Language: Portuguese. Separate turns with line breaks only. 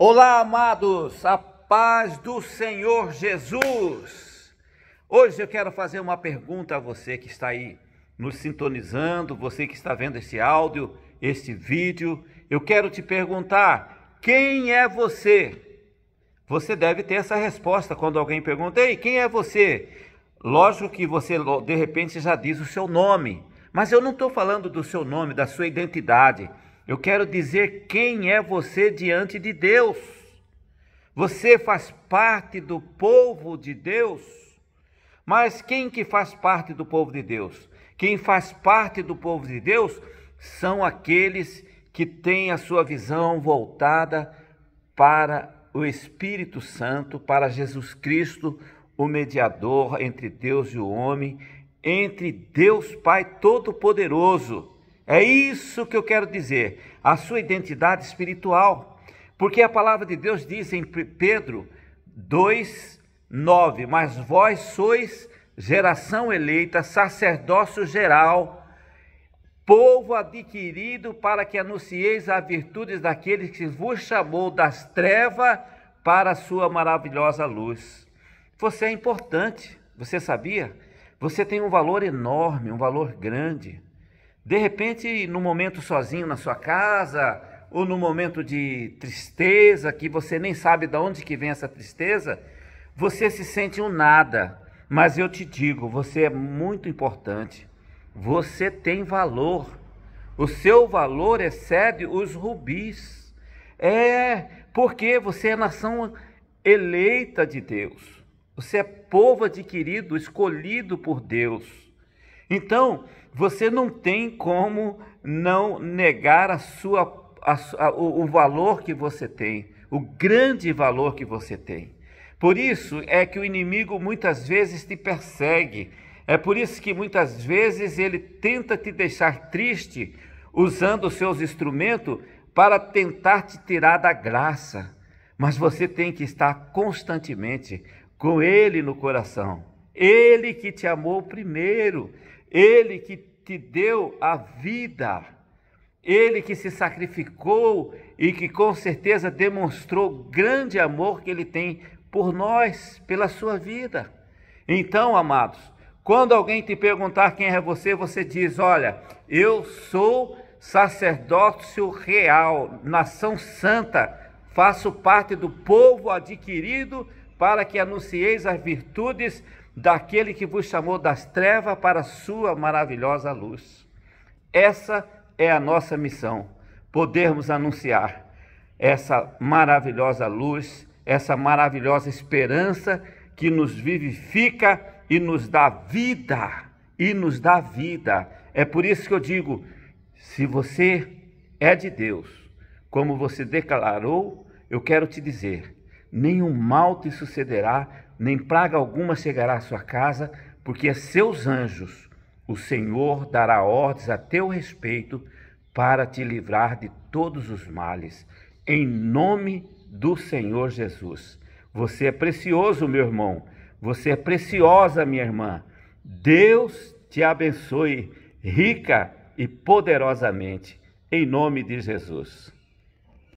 Olá, amados, a paz do Senhor Jesus. Hoje eu quero fazer uma pergunta a você que está aí nos sintonizando, você que está vendo esse áudio, esse vídeo. Eu quero te perguntar: quem é você? Você deve ter essa resposta quando alguém pergunta: Ei, quem é você? Lógico que você de repente já diz o seu nome, mas eu não estou falando do seu nome, da sua identidade. Eu quero dizer quem é você diante de Deus. Você faz parte do povo de Deus. Mas quem que faz parte do povo de Deus? Quem faz parte do povo de Deus são aqueles que têm a sua visão voltada para o Espírito Santo, para Jesus Cristo, o mediador entre Deus e o homem, entre Deus Pai Todo-Poderoso é isso que eu quero dizer, a sua identidade espiritual. Porque a palavra de Deus diz em Pedro 2, 9: Mas vós sois geração eleita, sacerdócio geral, povo adquirido para que anuncieis as virtudes daquele que vos chamou das trevas para a sua maravilhosa luz. Você é importante, você sabia? Você tem um valor enorme, um valor grande. De repente, no momento sozinho na sua casa, ou no momento de tristeza, que você nem sabe de onde que vem essa tristeza, você se sente um nada. Mas eu te digo, você é muito importante. Você tem valor. O seu valor excede os rubis. É porque você é nação eleita de Deus. Você é povo adquirido, escolhido por Deus. Então, você não tem como não negar a sua, a, a, o, o valor que você tem, o grande valor que você tem. Por isso é que o inimigo muitas vezes te persegue. É por isso que muitas vezes ele tenta te deixar triste usando os seus instrumentos para tentar te tirar da graça. Mas você tem que estar constantemente com ele no coração. Ele que te amou primeiro. Ele que te deu a vida, ele que se sacrificou e que com certeza demonstrou grande amor que ele tem por nós, pela sua vida. Então, amados, quando alguém te perguntar quem é você, você diz: Olha, eu sou sacerdócio real, nação santa, faço parte do povo adquirido para que anuncieis as virtudes daquele que vos chamou das trevas para a sua maravilhosa luz. Essa é a nossa missão, podermos anunciar essa maravilhosa luz, essa maravilhosa esperança que nos vivifica e nos dá vida, e nos dá vida. É por isso que eu digo, se você é de Deus, como você declarou, eu quero te dizer, nenhum mal te sucederá, nem praga alguma chegará à sua casa, porque a seus anjos o Senhor dará ordens a teu respeito para te livrar de todos os males. Em nome do Senhor Jesus. Você é precioso, meu irmão. Você é preciosa, minha irmã. Deus te abençoe rica e poderosamente. Em nome de Jesus.